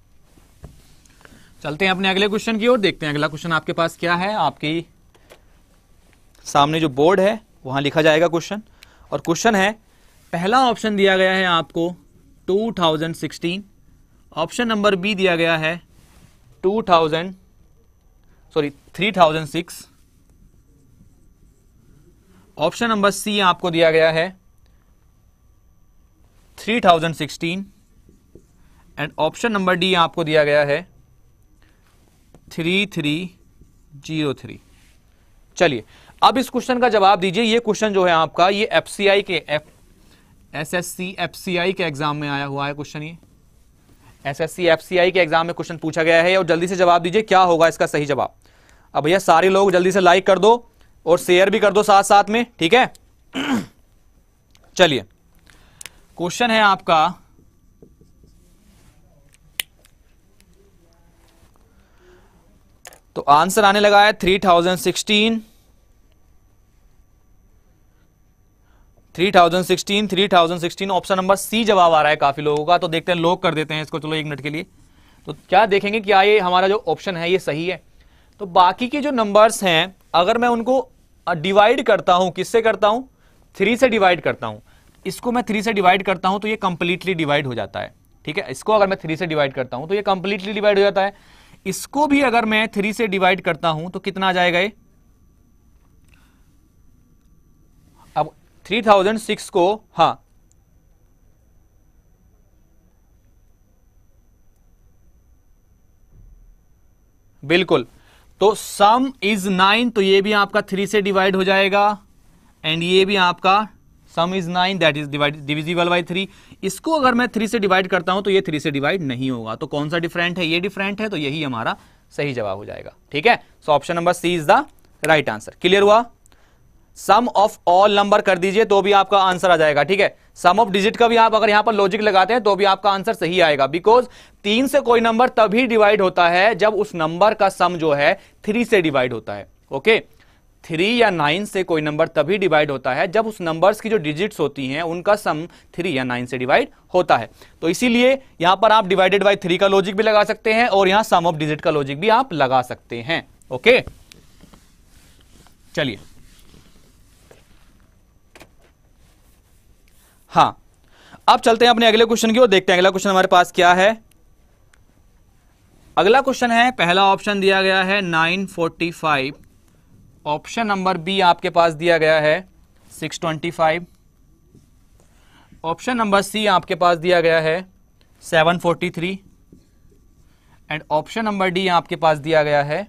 चलते हैं अपने अगले क्वेश्चन की ओर देखते हैं अगला क्वेश्चन आपके पास क्या है आपकी सामने जो बोर्ड है वहां लिखा जाएगा क्वेश्चन और क्वेश्चन है पहला ऑप्शन दिया गया है आपको 2016 ऑप्शन नंबर बी दिया गया है 2000 सॉरी 3006 ऑप्शन नंबर सी आपको दिया गया है 3016 एंड ऑप्शन नंबर डी आपको दिया गया है थ्री थ्री जीरो थ्री चलिए अब इस क्वेश्चन का जवाब दीजिए ये क्वेश्चन जो है आपका ये एफ के F S S C F C I के एग्जाम में आया हुआ है क्वेश्चन ये S S C F C I के एग्जाम में क्वेश्चन पूछा गया है और जल्दी से जवाब दीजिए क्या होगा इसका सही जवाब अब भैया सारे लोग जल्दी से लाइक कर दो और शेयर भी कर दो साथ साथ में ठीक है [CLEARS THROAT] चलिए क्वेश्चन है आपका तो आंसर आने लगा है three thousand sixteen three thousand sixteen three thousand sixteen option number C जवाब आ रहा है काफी लोगों का तो देखते हैं लोग कर देते हैं इसको चलो एक मिनट के लिए तो क्या देखेंगे क्या ये हमारा जो ऑप्शन है ये सही है तो बाकी के जो नंबर्स हैं अगर मैं उनको डिवाइड करता हूं किससे करता हूं थ्री से डिवाइड करता हूं इसको मैं थ्री से डिवाइड करता हूं तो ये कंप्लीटली डिवाइड हो जाता है ठीक है इसको अगर मैं थ्री से डिवाइड करता हूं तो ये कंप्लीटली डिवाइड हो जाता है इसको भी अगर मैं थ्री से डिवाइड करता हूं तो कितना आ जाएगा ये अब थ्री थाउजेंड सिक्स को हां बिल्कुल तो सम इज नाइन तो ये भी आपका थ्री से डिवाइड हो जाएगा एंड ये भी आपका sum is nine that is divide divisible by three इसको अगर मैं थ्री से डिवाइड करता हूं तो ये थ्री से डिवाइड नहीं होगा तो कौन सा डिफरेंट है ये डिफरेंट है तो यही हमारा सही जवाब हो जाएगा ठीक है so option number C is the right answer clear हुआ सम ऑफ ऑल नंबर कर दीजिए तो भी आपका आंसर आ जाएगा ठीक है सम ऑफ डिजिट का भी आप अगर यहां पर लॉजिक लगाते हैं तो भी आपका आंसर सही आएगा बिकॉज तीन से कोई नंबर तभी डिवाइड होता है जब उस नंबर का सम जो है थ्री से डिवाइड होता है ओके okay? थ्री या नाइन से कोई नंबर तभी डिवाइड होता है जब उस नंबर्स की जो डिजिट्स होती हैं उनका सम थ्री या नाइन से डिवाइड होता है तो इसीलिए यहां पर आप डिवाइडेड बाय थ्री का लॉजिक भी लगा सकते हैं और यहां सम ऑफ डिजिट का लॉजिक भी आप लगा सकते हैं ओके चलिए हाँ अब चलते हैं अपने अगले क्वेश्चन की ओर देखते हैं अगला क्वेश्चन हमारे पास क्या है अगला क्वेश्चन है पहला ऑप्शन दिया गया है nine forty five option number B आपके पास दिया गया है 625 ऑप्शन नंबर सी आपके पास दिया गया है 743 एंड ऑप्शन नंबर डी आपके पास दिया गया है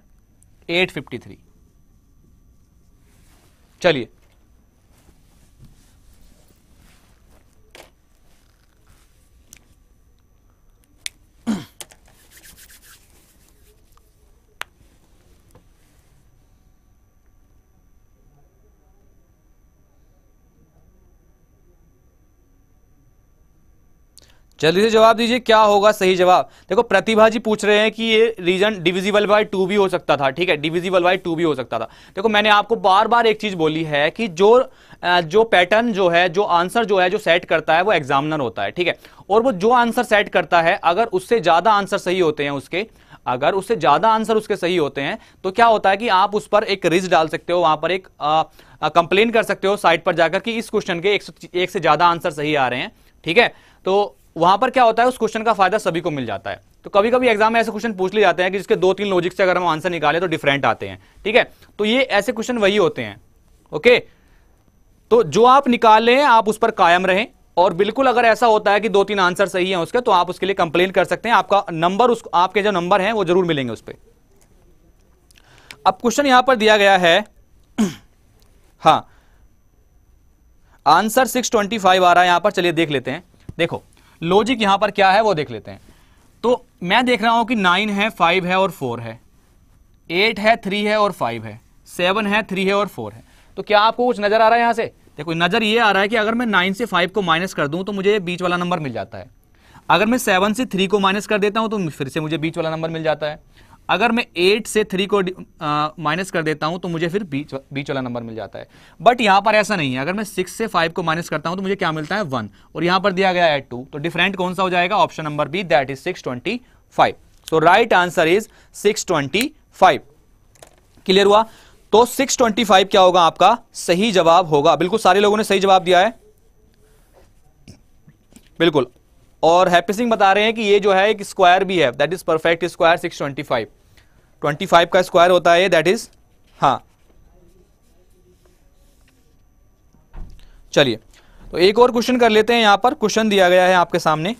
853 चलिए जल्दी से जवाब दीजिए क्या होगा सही जवाब देखो प्रतिभा जी पूछ रहे हैं कि ये रीजन डिविजिबल बाय टू भी हो सकता था ठीक है डिविजिबल बाय टू भी हो सकता था देखो मैंने आपको बार बार एक चीज बोली है कि जो जो पैटर्न जो है जो आंसर जो है जो सेट करता है वो एग्जामिनर होता है ठीक है और वो जो आंसर सेट करता है अगर उससे ज्यादा आंसर सही होते हैं उसके अगर उससे ज्यादा आंसर उसके सही होते हैं तो क्या होता है कि आप उस पर एक रिज डाल सकते हो वहां पर एक कंप्लेन कर सकते हो साइट पर जाकर कि इस क्वेश्चन के एक, एक से ज्यादा आंसर सही आ रहे हैं ठीक है तो वहां पर क्या होता है उस क्वेश्चन का फायदा सभी को मिल जाता है तो कभी कभी एग्जाम में ऐसे क्वेश्चन पूछ लिए जाते हैं कि जिसके दो तीन लॉजिक से अगर हम आंसर निकाले तो डिफरेंट आते हैं ठीक है तो ये ऐसे क्वेश्चन वही होते हैं ओके तो जो आप निकाल लें आप उस पर कायम रहें और बिल्कुल अगर ऐसा होता है कि दो तीन आंसर सही है उसके तो आप उसके लिए कंप्लेन कर सकते हैं आपका नंबर उस आपके जो नंबर है वो जरूर मिलेंगे उस पर अब क्वेश्चन यहां पर दिया गया है हाँ आंसर सिक्स आ रहा है यहां पर चलिए देख लेते हैं देखो लॉजिक यहां पर क्या है वो देख लेते हैं तो मैं देख रहा हूं कि नाइन है फाइव है और फोर है एट है थ्री है और फाइव है सेवन है थ्री है और फोर है तो क्या आपको कुछ नजर आ रहा है यहां से देखो नजर ये आ रहा है कि अगर मैं नाइन से फाइव को माइनस कर दूं तो मुझे बीच वाला नंबर मिल जाता है अगर मैं सेवन से थ्री को माइनस कर देता हूं तो फिर से मुझे बीच वाला नंबर मिल जाता है अगर मैं एट से थ्री को माइनस कर देता हूं तो मुझे फिर बीच बीच वाला नंबर मिल जाता है बट यहां पर ऐसा नहीं है अगर मैं सिक्स से फाइव को माइनस करता हूं तो मुझे क्या मिलता है वन और यहां पर दिया गया है टू तो डिफरेंट कौन सा हो जाएगा option number B that is six twenty five so right answer is six twenty five clear हुआ तो सिक्स ट्वेंटी फाइव क्या होगा आपका सही जवाब होगा बिल्कुल सारे लोगों ने सही जवाब दिया है बिल्कुल और हैप्पी सिंह बता रहे हैं कि ये जो है एक स्क्वायर भी है that is perfect square six twenty five twenty five का स्क्वायर होता है दैट इज हाँ चलिए तो एक और क्वेश्चन कर लेते हैं यहां पर क्वेश्चन दिया गया है आपके सामने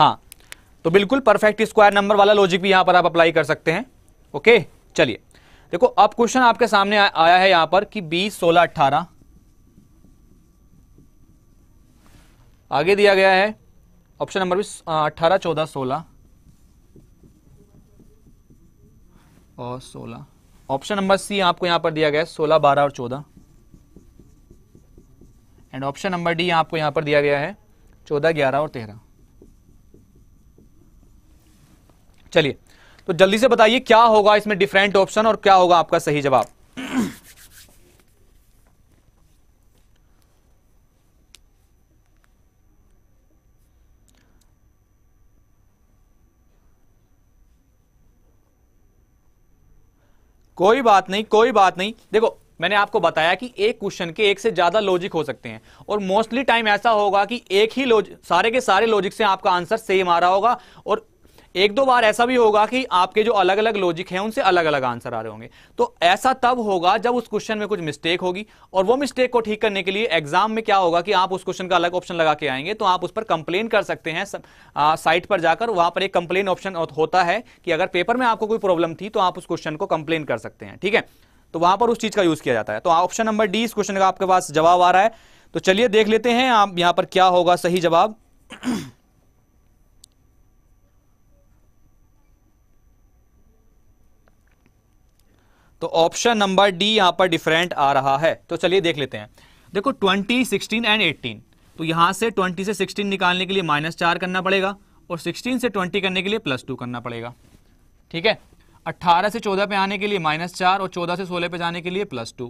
हाँ तो बिल्कुल परफेक्ट स्क्वायर नंबर वाला लॉजिक भी यहां पर आप अप्लाई कर सकते हैं ओके चलिए देखो अब क्वेश्चन आपके सामने आ, आया है यहां पर कि बीस सोलह अट्ठारह आगे दिया गया है ऑप्शन नंबर भी अट्ठारह चौदह सोलह और सोलह ऑप्शन नंबर सी आपको यहां पर दिया गया है सोलह बारह और चौदह एंड ऑप्शन नंबर डी आपको यहां पर दिया गया है चौदह ग्यारह और तेरह चलिए तो जल्दी से बताइए क्या होगा इसमें डिफरेंट ऑप्शन और क्या होगा आपका सही जवाब कोई बात नहीं कोई बात नहीं देखो मैंने आपको बताया कि एक क्वेश्चन के एक से ज्यादा लॉजिक हो सकते हैं और मोस्टली टाइम ऐसा होगा कि एक ही लॉजिक सारे के सारे लॉजिक से आपका आंसर सेम आ रहा होगा और एक दो बार ऐसा भी होगा कि आपके जो अलग अलग लॉजिक हैं उनसे अलग अलग आंसर आ रहे होंगे तो ऐसा तब होगा जब उस क्वेश्चन में कुछ मिस्टेक होगी और वो मिस्टेक को ठीक करने के लिए एग्जाम में क्या होगा कि आप उस क्वेश्चन का अलग ऑप्शन लगा के आएंगे तो आप उस पर कंप्लेन कर सकते हैं साइट पर जाकर वहां पर एक कंप्लेन ऑप्शन होता है कि अगर पेपर में आपको कोई प्रॉब्लम थी तो आप उस क्वेश्चन को कंप्लेन कर सकते हैं ठीक है तो वहां पर उस चीज का यूज किया जाता है तो ऑप्शन नंबर डी इस क्वेश्चन का आपके पास जवाब आ रहा है तो चलिए देख लेते हैं आप यहां पर क्या होगा सही जवाब तो ऑप्शन नंबर डी यहां पर डिफरेंट आ रहा है तो चलिए देख लेते हैं देखो 20, 16 एंड 18 तो यहां से 20 से 16 निकालने के लिए माइनस चार करना पड़ेगा और 16 से 20 करने के लिए प्लस टू करना पड़ेगा ठीक है 18 से 14 पे आने के लिए माइनस चार और 14 से 16 पे जाने के लिए प्लस टू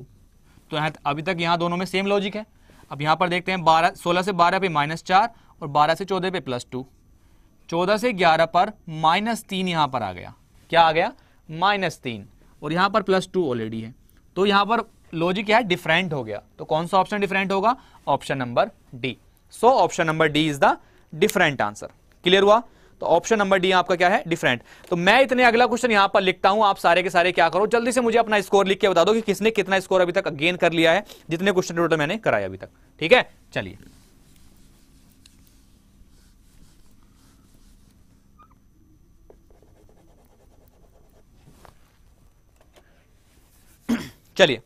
तो यहाँ अभी तक यहाँ दोनों में सेम लॉजिक है अब यहाँ पर देखते हैं बारह सोलह से बारह पे माइनस चार और बारह से चौदह पे प्लस टू चौदह से ग्यारह पर माइनस तीन यहाँ पर आ गया क्या आ गया माइनस तीन और यहां पर प्लस टू ऑलरेडी है तो यहां पर लॉजिक क्या है डिफरेंट हो गया तो कौन सा ऑप्शन डिफरेंट होगा option number D so option number D is the different answer clear हुआ तो ऑप्शन नंबर डी आपका क्या है डिफरेंट तो मैं इतने अगला क्वेश्चन यहां पर लिखता हूं आप सारे के सारे क्या करो जल्दी से मुझे अपना स्कोर लिख के बता दो कि किसने कितना स्कोर अभी तक गेन कर लिया है जितने क्वेश्चन टोटल मैंने कराया अभी तक ठीक है चलिए चलिए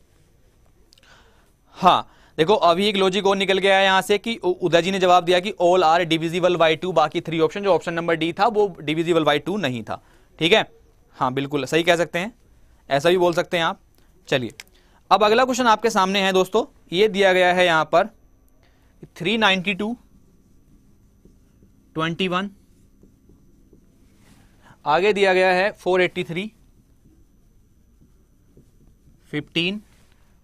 हाँ देखो अभी एक लॉजिक और निकल गया है यहां से कि उदय जी ने जवाब दिया कि all are divisible by two बाकी थ्री ऑप्शन जो ऑप्शन नंबर डी था वो डिविजिबल बाई टू नहीं था ठीक है हाँ बिल्कुल सही कह सकते हैं ऐसा भी बोल सकते हैं आप चलिए अब अगला क्वेश्चन आपके सामने है दोस्तों ये दिया गया है यहां पर 392 21 आगे दिया गया है 483 फिफ्टीन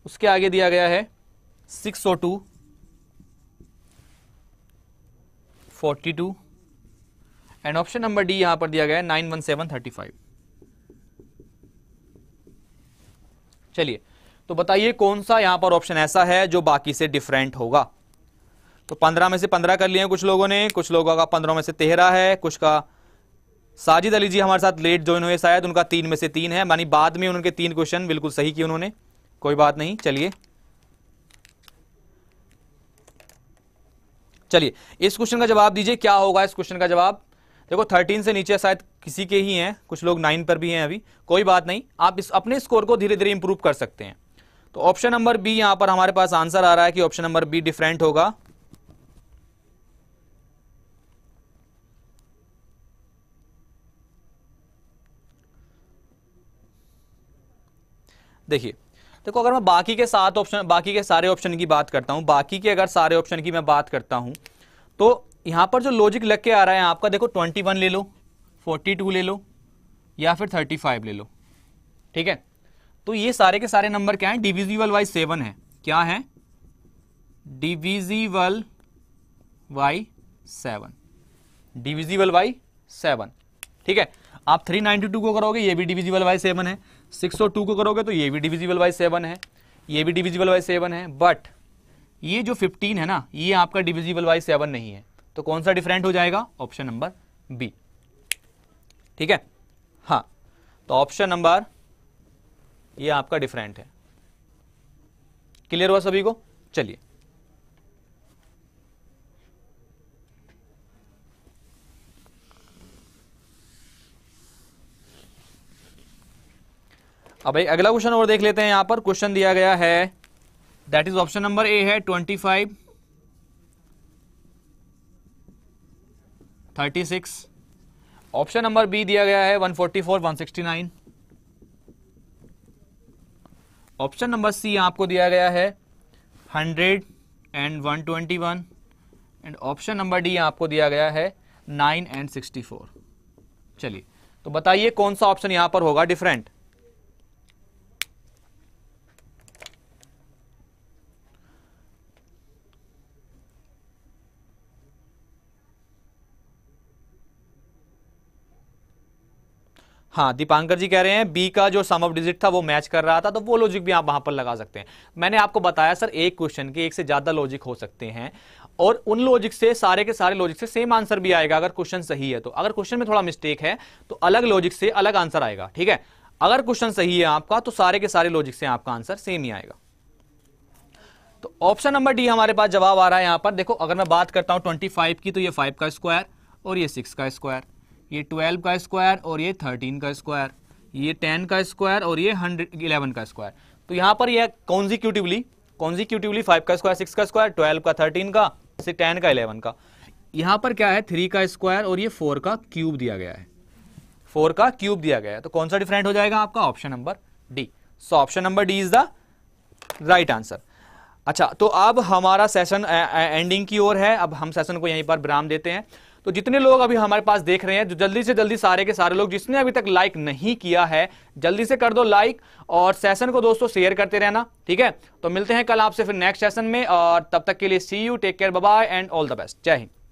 उसके आगे दिया गया है six O two forty two and option number D यहां पर दिया गया है nine one seven thirty five चलिए तो बताइए कौन सा यहां पर ऑप्शन ऐसा है जो बाकी से डिफरेंट होगा तो पंद्रह में से पंद्रह कर लिए कुछ लोगों ने कुछ लोगों का पंद्रह में से तेरह है कुछ का साजिद अली जी हमारे साथ लेट ज्वाइन हुए शायद उनका तीन में से तीन है मानी बाद में उनके तीन क्वेश्चन बिल्कुल सही किए उन्होंने कोई बात नहीं चलिए चलिए इस क्वेश्चन का जवाब दीजिए क्या होगा इस क्वेश्चन का जवाब देखो थर्टीन से नीचे शायद किसी के ही हैं कुछ लोग नाइन पर भी हैं अभी कोई बात नहीं आप इस अपने स्कोर को धीरे धीरे इंप्रूव कर सकते हैं तो ऑप्शन नंबर बी यहां पर हमारे पास आंसर आ रहा है कि ऑप्शन नंबर बी डिफरेंट होगा देखिए देखो अगर मैं बाकी के सात ऑप्शन बाकी के सारे ऑप्शन की बात करता हूँ बाकी के अगर सारे ऑप्शन की मैं बात करता हूँ तो यहाँ पर जो लॉजिक लग के आ रहा है आपका देखो ट्वेंटी वन ले लो फोर्टी टू ले लो या फिर थर्टी फाइव ले लो ठीक है तो ये सारे के सारे नंबर क्या हैं डिविजिबल वाई सेवन है क्या है divisible by seven divisible by seven ठीक है आप थ्री नाइनटी टू को करोगे ये भी डिविजिबल वाई सेवन है सिक्स और टू को करोगे तो ये भी डिविजिबल बाई सेवन है ये भी डिविजिबल बाई सेवन है बट ये जो फिफ्टीन है ना ये आपका डिविजिबल बाई सेवन नहीं है तो कौन सा डिफरेंट हो जाएगा ऑप्शन नंबर बी ठीक है हाँ तो ऑप्शन नंबर ये आपका डिफरेंट है क्लियर हुआ सभी को चलिए अब भाई अगला क्वेश्चन और देख लेते हैं यहां पर क्वेश्चन दिया गया है that is option number A है twenty five thirty six option number B दिया गया है one forty four one sixty nine option number C आपको दिया गया है hundred and one twenty one and option number D आपको दिया गया है नाइन एंड सिक्सटी फोर चलिए तो बताइए कौन सा ऑप्शन यहां पर होगा डिफरेंट हाँ दीपांकर जी कह रहे हैं बी का जो सम ऑफ डिजिट था वो मैच कर रहा था तो वो लॉजिक भी आप वहां पर लगा सकते हैं मैंने आपको बताया सर एक क्वेश्चन के एक से ज्यादा लॉजिक हो सकते हैं और उन लॉजिक से सारे के सारे लॉजिक से सेम आंसर भी आएगा अगर क्वेश्चन सही है तो अगर क्वेश्चन में थोड़ा मिस्टेक है तो अलग लॉजिक से अलग आंसर आएगा ठीक है अगर क्वेश्चन सही है आपका तो सारे के सारे लॉजिक से आपका आंसर सेम ही आएगा तो ऑप्शन नंबर डी हमारे पास जवाब आ रहा है यहां पर देखो अगर मैं बात करता हूं ट्वेंटी फाइव की तो ये फाइव का स्क्वायर और ये सिक्स का स्क्वायर ये ट्वेल्व का स्क्वायर और ये थर्टीन का स्क्वायर ये टेन का स्क्वायर और ये हंड्रेड इलेवन का स्क्वायर तो यहां पर यह कॉन्जिक्यूटिवली कॉन्जिक्यूटिवली फाइव का स्क्वायर सिक्स का स्क्वायर ट्वेल्व का थर्टीन का टेन का इलेवन का यहां पर क्या है थ्री का स्क्वायर और ये फोर का क्यूब दिया गया है फोर का क्यूब दिया गया है तो कौन सा डिफरेंट हो जाएगा आपका option number D so option number D is the right answer अच्छा तो अब हमारा सेशन एंडिंग की ओर है अब हम सेशन को यहीं पर विराम देते हैं तो जितने लोग अभी हमारे पास देख रहे हैं जो जल्दी से जल्दी सारे के सारे लोग जिसने अभी तक लाइक नहीं किया है जल्दी से कर दो लाइक और सेशन को दोस्तों शेयर करते रहना ठीक है तो मिलते हैं कल आपसे फिर नेक्स्ट सेशन में और तब तक के लिए see you take care bye and all the best जय हिंद